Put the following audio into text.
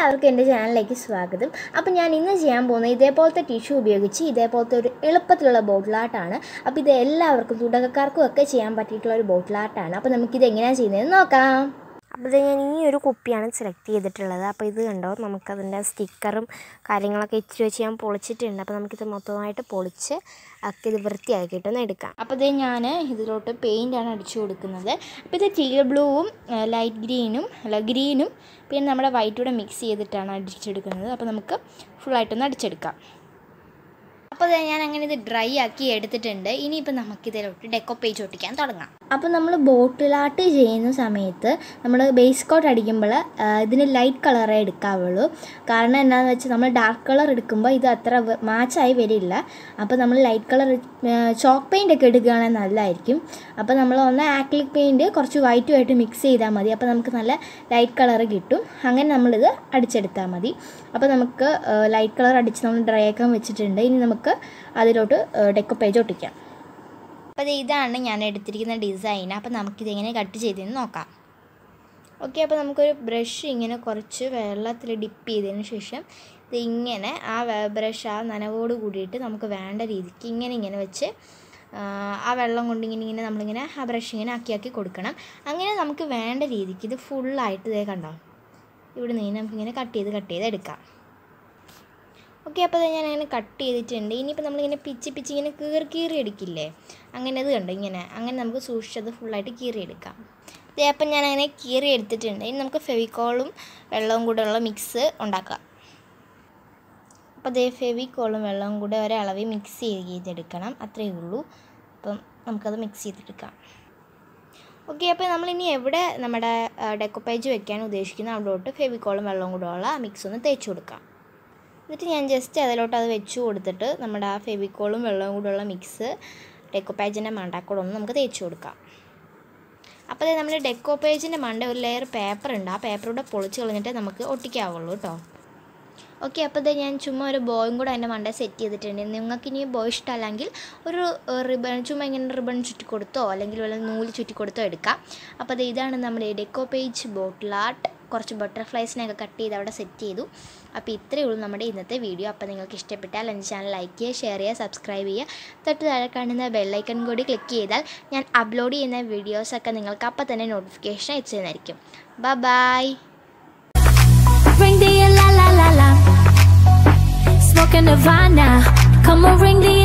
എല്ലാവർക്കും എൻ്റെ ചാനലിലേക്ക് സ്വാഗതം അപ്പോൾ ഞാൻ ഇന്ന് ചെയ്യാൻ പോകുന്ന ഇതേപോലത്തെ ടിഷ്യൂ ഉപയോഗിച്ച് ഇതേപോലത്തെ ഒരു എളുപ്പത്തിലുള്ള ബോട്ടിൽ ആർട്ടാണ് അപ്പോൾ ഇത് എല്ലാവർക്കും തുടക്കക്കാർക്കും ഒക്കെ ചെയ്യാൻ പറ്റിയിട്ടുള്ള ഒരു ബോട്ടിൽ ആർട്ടാണ് അപ്പോൾ നമുക്കിത് എങ്ങനെയാണ് ചെയ്യുന്നതെന്ന് നോക്കാം അപ്പോൾ ഇത് ഞാൻ ഈ ഒരു കുപ്പിയാണ് സെലക്ട് ചെയ്തിട്ടുള്ളത് അപ്പോൾ ഇത് കണ്ടോ നമുക്കതിൻ്റെ സ്റ്റിക്കറും കാര്യങ്ങളൊക്കെ ഇച്ചിരി വെച്ച് ഞാൻ പൊളിച്ചിട്ടുണ്ട് അപ്പോൾ നമുക്കിത് മൊത്തമായിട്ട് പൊളിച്ച് ഒക്കെ ഇത് വൃത്തിയാക്കിയിട്ടൊന്ന് എടുക്കാം അപ്പോൾ ഇത് ഞാൻ ഇതിലോട്ട് പെയിൻറ്റാണ് അടിച്ചു കൊടുക്കുന്നത് അപ്പോൾ ഇത് ടീൽ ബ്ലൂവും ലൈറ്റ് ഗ്രീനും അല്ല ഗ്രീനും പിന്നെ നമ്മുടെ വൈറ്റൂടെ മിക്സ് ചെയ്തിട്ടാണ് അടിച്ചെടുക്കുന്നത് അപ്പോൾ നമുക്ക് ഫുള്ളായിട്ടൊന്ന് അടിച്ചെടുക്കാം അപ്പോൾ ഞാൻ അങ്ങനെ ഇത് ഡ്രൈ ആക്കി എടുത്തിട്ടുണ്ട് ഇനിയിപ്പോൾ നമുക്കിതിലോട്ട് ഡെക്കോ പേജ് ഒട്ടിക്കാൻ തുടങ്ങാം അപ്പോൾ നമ്മൾ ബോട്ടിലാട്ട് ചെയ്യുന്ന സമയത്ത് നമ്മൾ ബേസ് കോട്ട് അടിക്കുമ്പോൾ ഇതിന് ലൈറ്റ് കളറേ എടുക്കാവുള്ളൂ കാരണം എന്താണെന്ന് വെച്ചാൽ നമ്മൾ ഡാർക്ക് കളർ എടുക്കുമ്പോൾ ഇത് അത്ര മാച്ചായി വരില്ല അപ്പോൾ നമ്മൾ ലൈറ്റ് കളർ ചോക്ക് പെയിൻ്റ് ഒക്കെ എടുക്കുകയാണെങ്കിൽ നല്ലതായിരിക്കും അപ്പോൾ നമ്മൾ ഒന്ന് ആക്ലിക് പെയിൻറ്റ് കുറച്ച് വൈറ്റുമായിട്ട് മിക്സ് ചെയ്താൽ മതി അപ്പോൾ നമുക്ക് നല്ല ലൈറ്റ് കളർ കിട്ടും അങ്ങനെ നമ്മളിത് അടിച്ചെടുത്താൽ മതി അപ്പോൾ നമുക്ക് ലൈറ്റ് കളർ അടിച്ച് നമ്മൾ ഡ്രൈ ആക്കാൻ വെച്ചിട്ടുണ്ട് ഇനി നമുക്ക് അതിലോട്ട് ഡെക്കോ പേജ് ഒട്ടിക്കാം അപ്പോൾ ഇതാണ് ഞാൻ എടുത്തിരിക്കുന്ന ഡിസൈൻ അപ്പോൾ നമുക്കിതെങ്ങനെ കട്ട് ചെയ്തെന്ന് നോക്കാം ഓക്കെ അപ്പോൾ നമുക്കൊരു ബ്രഷ് ഇങ്ങനെ കുറച്ച് വെള്ളത്തിൽ ഡിപ്പ് ചെയ്തതിന് ശേഷം ഇത് ഇങ്ങനെ ആ ബ്രഷ് ആ നനവോട് കൂടിയിട്ട് നമുക്ക് വേണ്ട രീതിക്ക് ഇങ്ങനെ ഇങ്ങനെ വെച്ച് ആ വെള്ളം കൊണ്ട് ഇങ്ങനെ ഇങ്ങനെ നമ്മളിങ്ങനെ ആ ബ്രഷ് ഇങ്ങനെ ആക്കി ആക്കി കൊടുക്കണം അങ്ങനെ നമുക്ക് വേണ്ട രീതിക്ക് ഇത് ഫുള്ളായിട്ട് ഇതേ കണ്ടോ ഇവിടെ നിന്ന് നമുക്കിങ്ങനെ കട്ട് ചെയ്ത് കട്ട് ചെയ്ത് എടുക്കാം ഓക്കെ അപ്പോൾ ഞാൻ അങ്ങനെ കട്ട് ചെയ്തിട്ടുണ്ട് ഇനിയിപ്പോൾ നമ്മളിങ്ങനെ പിച്ച് പിച്ച് ഇങ്ങനെ കീറി കീറി എടുക്കില്ലേ അങ്ങനെ അത് കണ്ടു ഇങ്ങനെ അങ്ങനെ നമുക്ക് സൂക്ഷിച്ചത് ഫുള്ളായിട്ട് കീറി എടുക്കാം ഇതേ അപ്പം ഞാൻ അങ്ങനെ കീറി എടുത്തിട്ടുണ്ട് ഇനി നമുക്ക് ഫെവിക്കോളും വെള്ളവും ഉള്ള മിക്സ് ഉണ്ടാക്കാം അപ്പോൾ അതേ ഫെവിക്കോളും വെള്ളവും കൂടെ ഒരളവിൽ മിക്സ് ചെയ്തെടുക്കണം അത്രയേ ഉള്ളൂ അപ്പം നമുക്കത് മിക്സ് ചെയ്തെടുക്കാം ഓക്കെ അപ്പോൾ നമ്മളിനി എവിടെ നമ്മുടെ ഡെക്കോ പേജ് വെക്കാൻ ഉദ്ദേശിക്കുന്ന അവിടോട്ട് ഫെവിക്കോളും വെള്ളവും ഉള്ള മിക്സ് ഒന്ന് തേച്ച് കൊടുക്കാം എന്നിട്ട് ഞാൻ ജസ്റ്റ് അതിലോട്ട് അത് വെച്ച് കൊടുത്തിട്ട് നമ്മുടെ ആ ഫെവിക്കോളും വെള്ളവും കൂടെയുള്ള മിക്സ് പേജിൻ്റെ മണ്ടാക്കൂടെ ഒന്ന് നമുക്ക് തേച്ച് കൊടുക്കാം അപ്പോൾ അതായത് നമ്മൾ പേജിൻ്റെ മണ്ട ഒരു ലെയർ പേപ്പർ ഉണ്ട് ആ പേപ്പറൂടെ പൊളിച്ച് കളഞ്ഞിട്ട് നമുക്ക് ഒട്ടിക്കാവുള്ളൂ കേട്ടോ ഓക്കെ അപ്പോൾ ഇത് ഞാൻ ചുമ്മാ ഒരു ബോയും കൂടെ അതിൻ്റെ മണ്ട സെറ്റ് ചെയ്തിട്ടുണ്ട് നിങ്ങൾക്ക് ഇനി ബോയ് ഇഷ്ടമല്ലെങ്കിൽ ഒരു റിബൺ ചുമ്മാ ഇങ്ങനെ റിബൺ ചുറ്റി കൊടുത്തോ അല്ലെങ്കിൽ വല്ല നൂല് ചുറ്റി കൊടുത്തോ എടുക്കാം അപ്പോൾ അത് ഇതാണ് നമ്മുടെ ഡെക്കോ പേജ് ബോട്ടിൽ ആർട്ട് കുറച്ച് ബട്ടർഫ്ലൈസിനെയൊക്കെ കട്ട് ചെയ്ത് അവിടെ സെറ്റ് ചെയ്തു അപ്പോൾ ഇത്രയേ ഉള്ളൂ നമ്മുടെ ഇന്നത്തെ വീഡിയോ അപ്പോൾ നിങ്ങൾക്ക് ഇഷ്ടപ്പെട്ടാൽ എൻ്റെ ചാനൽ ലൈക്ക് ചെയ്യുക ഷെയർ ചെയ്യുക സബ്സ്ക്രൈബ് ചെയ്യുക തൊട്ട് താഴെ കാണുന്ന ബെല്ലൈക്കൺ കൂടി ക്ലിക്ക് ചെയ്താൽ ഞാൻ അപ്ലോഡ് ചെയ്യുന്ന വീഡിയോസൊക്കെ നിങ്ങൾക്ക് അപ്പം തന്നെ നോട്ടിഫിക്കേഷൻ അയച്ചു തന്നായിരിക്കും bye Come on, ring the